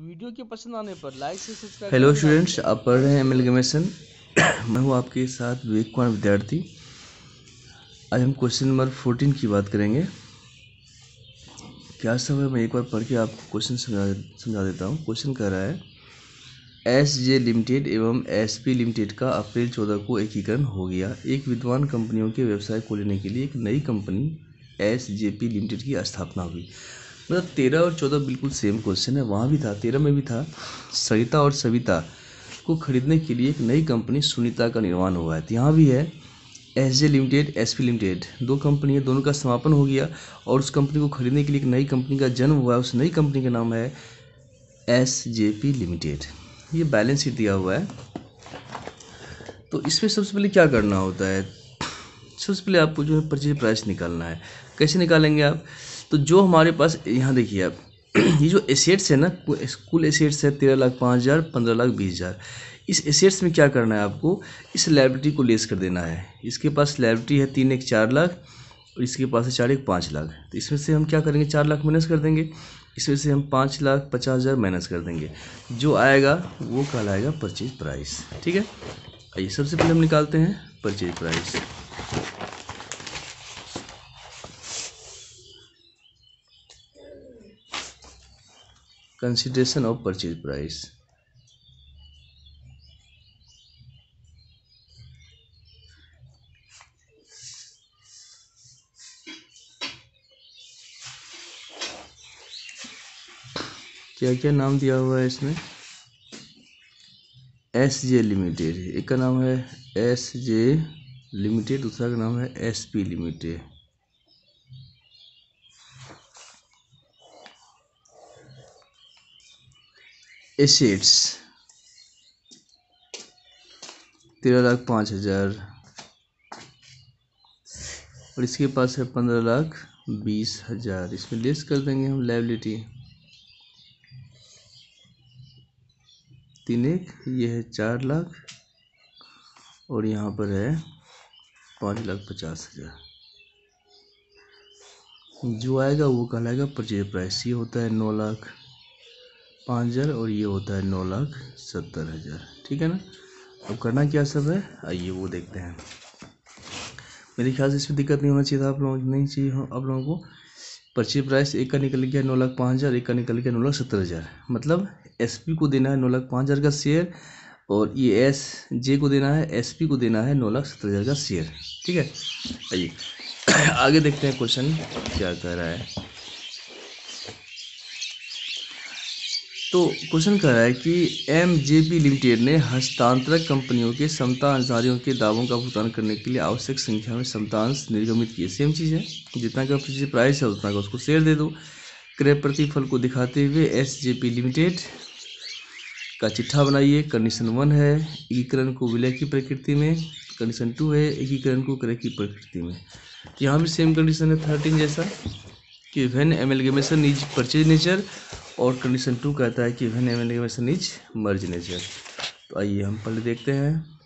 video के पसंद आने पर लाइक से सब्सक्राइब हेलो स्टूडेंट्स आप पढ़ रहे हैं एम एल मैं हूँ आपके साथ विवेक कुमार विद्यार्थी आज हम क्वेश्चन नंबर फोर्टीन की बात करेंगे क्या सब है मैं एक बार पढ़ के आपको क्वेश्चन समझा समझा देता हूँ क्वेश्चन कह रहा है एस जे लिमिटेड एवं एस पी लिमिटेड का अप्रैल चौदह को एकीकरण हो गया एक विद्वान कंपनियों के व्यवसाय को लेने के लिए एक नई company S J P limited की स्थापना हुई मतलब तेरह और चौदह बिल्कुल सेम क्वेश्चन है वहाँ भी था तेरह में भी था सरिता और सविता को खरीदने के लिए एक नई कंपनी सुनीता का निर्माण हुआ है तो यहाँ भी है S J limited S P limited दो कंपनी है दोनों का समापन हो गया और उस कंपनी को खरीदने के लिए एक नई कंपनी का जन्म हुआ है उस नई कंपनी का नाम है एस जे पी लिमिटेड ये बैलेंस शीट दिया हुआ है तो इसमें सबसे पहले क्या करना होता है सबसे पहले आपको जो है परचेज प्राइस निकालना है कैसे निकालेंगे आप तो जो हमारे पास यहाँ देखिए आप ये जो एसेट्स है ना कुल एसेट्स है तेरह लाख पाँच हज़ार पंद्रह लाख बीस हज़ार इस एसेट्स में क्या करना है आपको इस लाइब्रेटी को लेस कर देना है इसके पास लाइब्रेटी है तीन एक चार लाख और इसके पास है चार एक पाँच लाख तो इसमें से हम क्या करेंगे चार लाख माइनस कर देंगे इसमें से हम पाँच लाख पचास हज़ार माइनस कर देंगे जो आएगा वो कहलाएगा परचेज प्राइस ठीक है आइए सबसे पहले हम निकालते हैं purchase price consideration of purchase price क्या क्या नाम दिया हुआ है इसमें एस जे लिमिटेड एक का नाम है एस जे लिमिटेड दूसरा का नाम है एस पी लिमिटेड एसिड्स तेरह लाख पाँच हज़ार और इसके पास है पंद्रह लाख बीस हज़ार इसमें लेस कर देंगे हम लाइबिलिटी तीन एक ये है चार लाख और यहाँ पर है पाँच लाख पचास हज़ार जो आएगा वो कहलाएगा परचेज प्राइस ये होता है नौ लाख पाँच हज़ार और ये होता है नौ लाख सत्तर हज़ार ठीक है ना अब करना क्या सब है आइए वो देखते हैं मेरे ख्याल से इसमें दिक्कत नहीं होना चाहिए था आप लोगों नहीं चाहिए आप लोगों को पर्ची प्राइस एक का निकल गया नौ लाख पाँच हज़ार एक का निकल गया नौ लाख सत्तर हज़ार मतलब एस को देना है नौ लाख पाँच हज़ार का शेयर और ये एस जे को देना है एस को देना है नौ लाख सत्तर हज़ार का शेयर ठीक है आइए आगे देखते हैं क्वेश्चन क्या कह रहा है तो क्वेश्चन कह रहा है कि एम जे पी लिमिटेड ने हस्तांतरक कंपनियों के समता अंसारियों के दावों का भुगतान करने के लिए आवश्यक संख्या में समतांश निर्गमित किए सेम चीज़ है जितना का प्राइस है उतना का उसको शेयर दे दो क्रय प्रतिफल को दिखाते हुए एस जे पी लिमिटेड का चिट्ठा बनाइए कंडीशन वन है एकीकरण को विलय की प्रकृति में कंडीशन टू है एकीकरण को क्रय की प्रकृति में तो यहाँ भी सेम कंडीशन है थर्टीन जैसा कि when amalgamation is purchase nature और कंडीशन टू कहता है कि when elevation is merge nature तो आइए हम पहले देखते हैं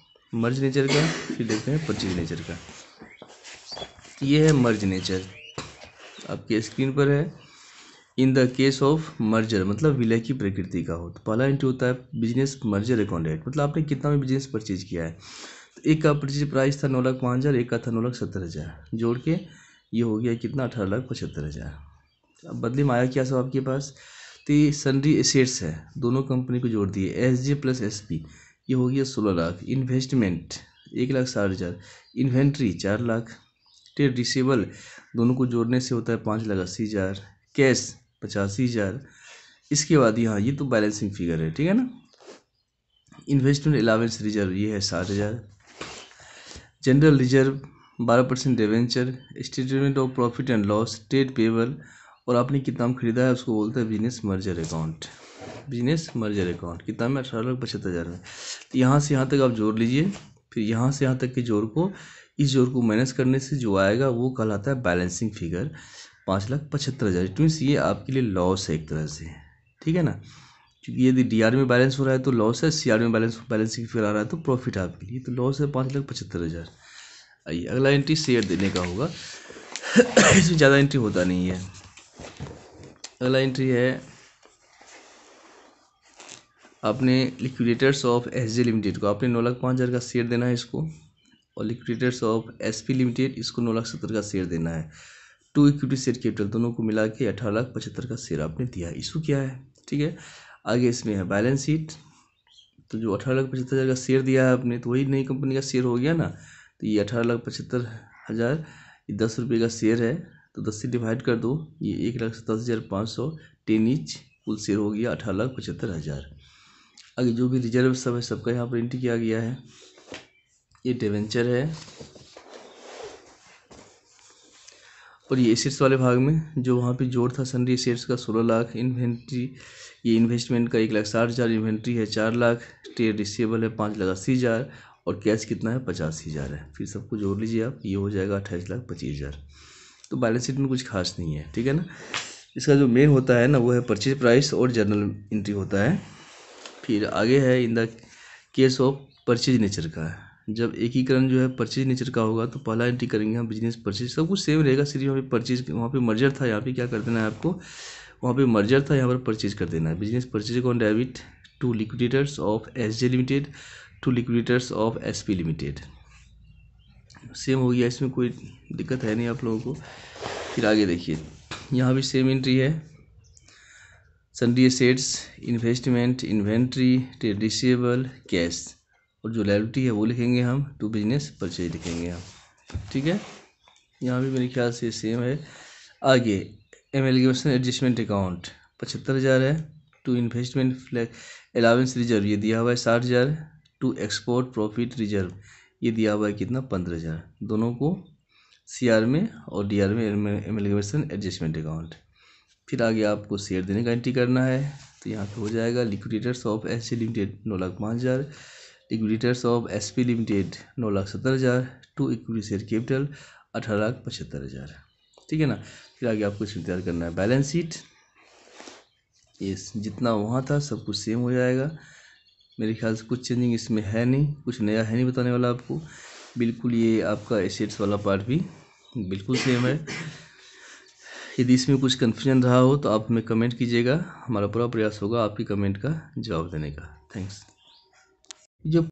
मर्ज नेचर का फिर देखते हैं परचेज नेचर का ये है मर्ज नेचर आपके स्क्रीन पर है in the case of merger मतलब विलय की प्रकृति का हो तो पहला एंट्री होता है बिजनेस मर्जर अकाउंडेट मतलब आपने कितना भी बिजनेस परचेज किया है तो एक का परचेज प्राइस था नौ लाख पाँच हज़ार एक का था नौ लाख सत्तर हज़ार जोड़ के ये हो गया कितना अठारह लाख पचहत्तर हज़ार अब बदले में आया क्या सब आपके पास ती सनरी एसेट्स है दोनों कंपनी को जोड़ दिए S J plus S P ये हो गया सोलह लाख इन्वेस्टमेंट एक लाख साठ हज़ार इन्वेंट्री चार लाख ट्रेड रिसेबल दोनों को जोड़ने से होता है पाँच लाख अस्सी हज़ार कैश पचासी हज़ार इसके बाद यहाँ ये तो बैलेंसिंग फिगर है ठीक है ना इन्वेस्टमेंट अलावेंस रिजर्व ये है साठ हज़ार जनरल रिजर्व बारह percent debenture statement of profit and loss trade payable और आपने किताब ख़रीदा है उसको बोलते हैं business merger account business merger account किताब में अठारह लाख पचहत्तर हज़ार में तो यहाँ से यहाँ तक आप जोड़ लीजिए फिर यहाँ से यहाँ तक के जोड़ को इस जोर को माइनस करने से जो आएगा वो कहलाता है बैलेंसिंग फिगर पाँच लाख पचहत्तर हज़ार इट मीन्स ये आपके लिए लॉस है एक तरह से ठीक है ना क्योंकि यदि डी आर में बैलेंस हो रहा है तो लॉस है सी आर में बैलेंस बैलेंसिंग फिगर आ रहा है तो प्रॉफिट आपके लिए तो लॉस है पाँच लाख पचहत्तर हज़ार आइए अगला एंट्री शेयर देने का होगा इसमें ज़्यादा एंट्री होता नहीं है अगला एंट्री है आपने liquidators of S J limited को आपने नौ लाख पाँच हज़ार का शेयर देना है इसको और liquidators of S P limited इसको नौ लाख सत्तर का शेयर देना है टू इक्विटी शेयर कैपिटल दोनों को मिला के अठारह लाख पचहत्तर का शेयर आपने दिया है इशू क्या है ठीक है आगे इसमें है बैलेंस शीट तो जो अठारह लाख पचहत्तर हज़ार का शेयर दिया है आपने तो वही नई कंपनी का शेयर हो गया ना तो ये अठारह लाख पचहत्तर हज़ार दस रुपये का शेयर है तो दस से डिवाइड कर दो ये एक लाख सत्ताईस हज़ार पाँच सौ टेन इंच कुल शेयर हो गया अठारह लाख पचहत्तर हज़ार अगर जो भी रिजर्व सब है सबका यहाँ प्रिंट किया गया है ये डिवेंचर है और ये एसेट्स वाले भाग में जो वहाँ पे जोड़ था सनरी एसेट्स का सोलह लाख इन्वेंट्री ये इन्वेस्टमेंट का एक लाख साठ हज़ार इन्वेंट्री है चार लाख ट्रेड रिसीवेबल है पाँच लाख अस्सी हज़ार और कैश कितना है पचासी हज़ार है फिर सबको जोड़ लीजिए आप ये हो जाएगा अट्ठाईस लाख पच्चीस हज़ार तो बैलेंस शीट में कुछ खास नहीं है ठीक है ना इसका जो मेन होता है ना वो है परचेज प्राइस और जर्नल इंट्री होता है फिर आगे है in the case of purchase nature का जब एकीकरण जो है परचेज नेचर का होगा तो पहला एंट्री करेंगे हम बिजनेस परचेज सब कुछ सेम रहेगा सिर्फ यहाँ पे परचेज वहाँ पे मर्जर था यहाँ पे क्या कर देना है आपको वहाँ पे मर्जर था यहाँ पर परचेज कर देना है business purchase on debit to liquidators of S J limited to liquidators of S P limited same हो गया इसमें कोई दिक्कत है नहीं आप लोगों को फिर आगे देखिए यहाँ भी सेम एंट्री है sundry assets investment inventory trade receivable cash और जो लाइबिलिटी है वो लिखेंगे हम टू बिजनेस परचेज लिखेंगे हम ठीक है यहाँ भी मेरे ख्याल से सेम है आगे एम एलिगेशन एडजस्टमेंट अकाउंट पचहत्तर हज़ार है to investment flag allowance reserve ये दिया हुआ है साठ हज़ार टू एक्सपोर्ट प्रॉफिट रिजर्व ये दिया हुआ है कितना पंद्रह हज़ार दोनों को सी आर में और डी आर में एमलगेशन एडजस्टमेंट अकाउंट फिर आगे आपको शेयर देने का एंट्री करना है तो यहाँ पे हो जाएगा liquidators of S C limited नौ लाख पाँच हज़ार liquidators of S P limited नौ लाख सत्तर हज़ार टू इक्विटी शेयर कैपिटल अठारह लाख पचहत्तर हज़ार ठीक है ना फिर आगे आपको इसमें तैयार करना है बैलेंस शीट ये जितना वहाँ था सब कुछ सेम हो जाएगा मेरे ख्याल से कुछ चेंजिंग इसमें है नहीं कुछ नया है नहीं बताने वाला आपको बिल्कुल ये आपका एसेट्स वाला पार्ट भी बिल्कुल सेम है यदि इसमें कुछ कन्फ्यूजन रहा हो तो आप हमें कमेंट कीजिएगा हमारा पूरा प्रयास होगा आपकी कमेंट का जवाब देने का थैंक्स जो